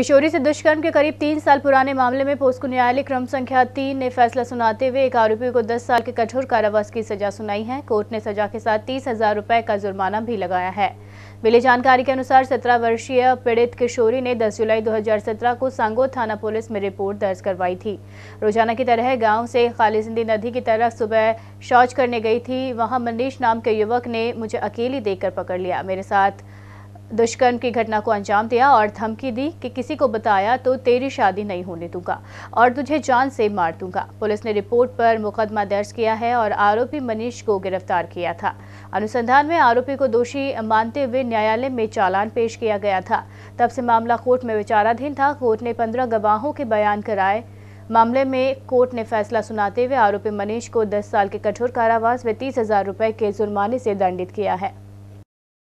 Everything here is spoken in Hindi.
किशोरी से दुष्कर्म के करीब तीन साल पुराने मामले में पोस्को न्यायालय क्रम संख्या तीन ने फैसला सुनाते हुए एक आरोपी को दस साल के कठोर कारावास की सजा सुनाई है कोर्ट ने सजा के साथ तीस हजार रुपए का जुर्माना भी लगाया है मिली जानकारी के अनुसार सत्रह वर्षीय पीड़ित किशोरी ने 10 जुलाई 2017 को सांगो थाना पुलिस में रिपोर्ट दर्ज करवाई थी रोजाना की तरह गांव से खालिजिंदी नदी की तरफ सुबह शौच करने गई थी वहां मनीष नाम के युवक ने मुझे अकेली देखकर पकड़ लिया मेरे साथ दुष्कर्म की घटना को अंजाम दिया और धमकी दी कि किसी को बताया तो तेरी शादी नहीं होने दूंगा और तुझे जान से मार दूंगा पुलिस ने रिपोर्ट पर मुकदमा दर्ज किया है और आरोपी मनीष को गिरफ्तार किया था अनुसंधान में आरोपी को दोषी मानते हुए न्यायालय में चालान पेश किया गया था तब से मामला कोर्ट में विचाराधीन था कोर्ट ने पंद्रह गवाहों के बयान कराए मामले में कोर्ट ने फैसला सुनाते हुए आरोपी मनीष को दस साल के कठोर कारावास व तीस हजार रुपए के जुर्माने से दंडित किया है